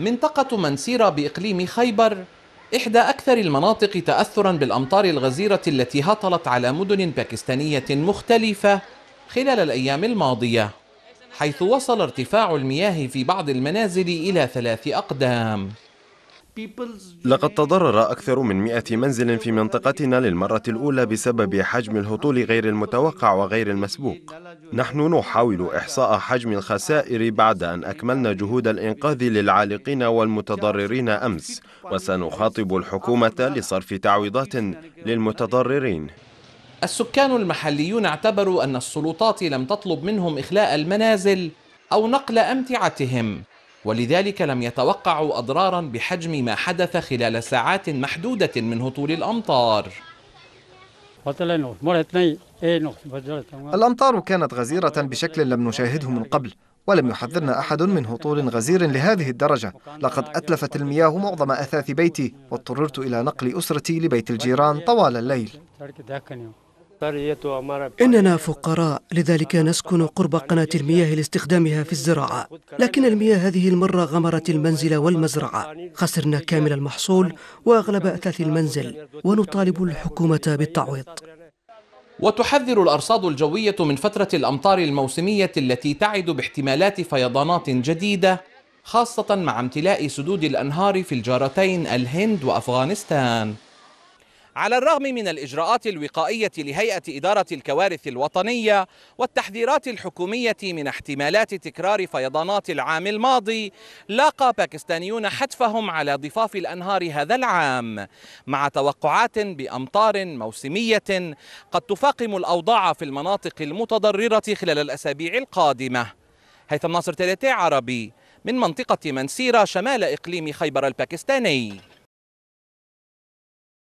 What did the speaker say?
منطقة منسيرة بإقليم خيبر إحدى أكثر المناطق تأثرا بالأمطار الغزيرة التي هطلت على مدن باكستانية مختلفة خلال الأيام الماضية حيث وصل ارتفاع المياه في بعض المنازل إلى ثلاث أقدام لقد تضرر أكثر من مئة منزل في منطقتنا للمرة الأولى بسبب حجم الهطول غير المتوقع وغير المسبوق نحن نحاول إحصاء حجم الخسائر بعد أن أكملنا جهود الإنقاذ للعالقين والمتضررين أمس وسنخاطب الحكومة لصرف تعويضات للمتضررين السكان المحليون اعتبروا أن السلطات لم تطلب منهم إخلاء المنازل أو نقل أمتعتهم ولذلك لم يتوقعوا أضرارا بحجم ما حدث خلال ساعات محدودة من هطول الأمطار إيه، الأمطار كانت غزيرة بشكل لم نشاهده من قبل ولم يحذرنا أحد من هطول غزير لهذه الدرجة لقد أتلفت المياه معظم أثاث بيتي واضطررت إلى نقل أسرتي لبيت الجيران طوال الليل إننا فقراء لذلك نسكن قرب قناة المياه لاستخدامها في الزراعة لكن المياه هذه المرة غمرت المنزل والمزرعة خسرنا كامل المحصول وأغلب أثاث المنزل ونطالب الحكومة بالتعويض وتحذر الأرصاد الجوية من فترة الأمطار الموسمية التي تعد باحتمالات فيضانات جديدة خاصة مع امتلاء سدود الأنهار في الجارتين الهند وأفغانستان على الرغم من الإجراءات الوقائية لهيئة إدارة الكوارث الوطنية والتحذيرات الحكومية من احتمالات تكرار فيضانات العام الماضي لاقى باكستانيون حتفهم على ضفاف الأنهار هذا العام مع توقعات بأمطار موسمية قد تفاقم الأوضاع في المناطق المتضررة خلال الأسابيع القادمة هيثم ناصر تلاتي عربي من منطقة منسيرة شمال إقليم خيبر الباكستاني